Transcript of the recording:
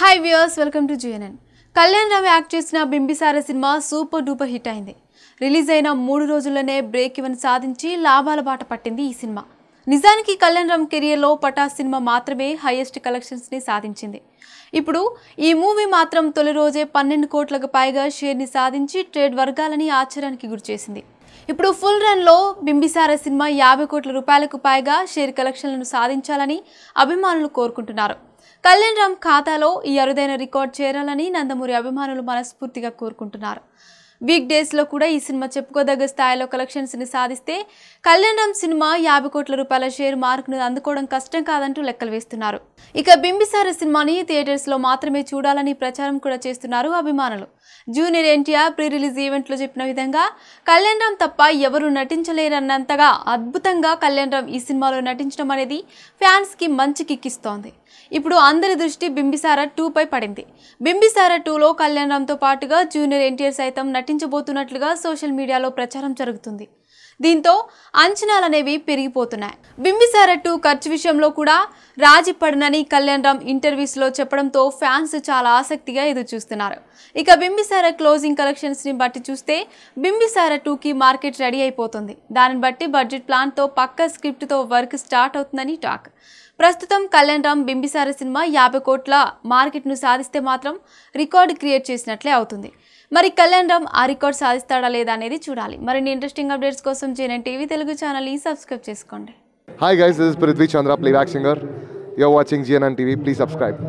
hi viewers welcome to GNN Kalyan Ravi act చేసిన Bimbisara cinema super duper hit అయింది release అయిన మూడు రోజుల్లోనే బ్రేక్ ఇవన్ సాధించి లాభాల బాట పట్టింది ఈ సినిమా నిజానికి కళ్యాణ్ రామ్ కెరియర్లో పటాస్ సినిమా మాత్రమే హైయెస్ట్ కలెక్షన్స్ని సాధించింది ఇప్పుడు ఈ మూవీ మాత్రం తొలి రోజే పన్నెండు కోట్లకు పైగా షేర్ని సాధించి ట్రేడ్ వర్గాలని ఆశ్చర్యానికి గురిచేసింది ఇప్పుడు ఫుల్ రన్లో బింబిసార సినిమా యాభై కోట్ల రూపాయలకు పైగా షేర్ కలెక్షన్లను సాధించాలని అభిమానులు కోరుకుంటున్నారు కళ్యాణ్ రామ్ ఖాతాలో ఈ అరుదైన రికార్డ్ చేరాలని నందమూరి అభిమానులు మనస్ఫూర్తిగా కోరుకుంటున్నారు వీక్ డేస్లో కూడా ఈ సినిమా చెప్పుకోదగ్గ స్థాయిలో కలెక్షన్స్ని సాధిస్తే కళ్యాణం సినిమా యాభై కోట్ల రూపాయల షేర్ మార్క్ను అందుకోవడం కష్టం కాదంటూ లెక్కలు వేస్తున్నారు ఇక బింబిసార సినిమాని థియేటర్స్లో మాత్రమే చూడాలని ప్రచారం కూడా చేస్తున్నారు అభిమానులు జూనియర్ ఎన్టీఆర్ ప్రీ రిలీజ్ ఈవెంట్లో చెప్పిన విధంగా కళ్యాణ్ తప్ప ఎవరు నటించలేరన్నంతగా అద్భుతంగా కళ్యాణ్ ఈ సినిమాలో నటించడం అనేది ఫ్యాన్స్కి మంచి కిక్కిస్తోంది ఇప్పుడు అందరి దృష్టి బింబిసార టూపై పడింది బింబిసార టూలో కళ్యాణ్ రామ్తో పాటుగా జూనియర్ ఎన్టీఆర్ సైతం నటి పట్టించబోతున్నట్లుగా సోషల్ మీడియాలో ప్రచారం జరుగుతుంది దీంతో అంచనాలనేవి పెరిగిపోతున్నాయి బింబిసార టూ ఖర్చు విషయంలో కూడా రాజీ పడనని కళ్యాణ్ రామ్ ఇంటర్వ్యూస్లో చెప్పడంతో ఫ్యాన్స్ చాలా ఆసక్తిగా ఎదురు చూస్తున్నారు ఇక బింబిసార క్లోజింగ్ కలెక్షన్స్ని బట్టి చూస్తే బింబిసార టూకి మార్కెట్ రెడీ అయిపోతుంది దాన్ని బట్టి బడ్జెట్ ప్లాన్తో పక్క స్క్రిప్ట్తో వర్క్ స్టార్ట్ అవుతుందని టాక్ ప్రస్తుతం కళ్యాణ్ రామ్ బింబిసార సినిమా యాభై కోట్ల మార్కెట్ను సాధిస్తే మాత్రం రికార్డు క్రియేట్ చేసినట్లే అవుతుంది మరి కళ్యాణ్ రామ్ ఆ రికార్డ్ సాధిస్తాడా లేదా అనేది చూడాలి మరిన్ని ఇంట్రెస్టింగ్ అప్డేట్స్ అప్డేట్స్ కోసం చేయండి టీవీ తెలుగు ఛానల్ ఛానల్ని సబ్స్క్రైబ్ చేసుకోండి hi guys this is Prithvi Chandra playback singer are watching GNN TV please subscribe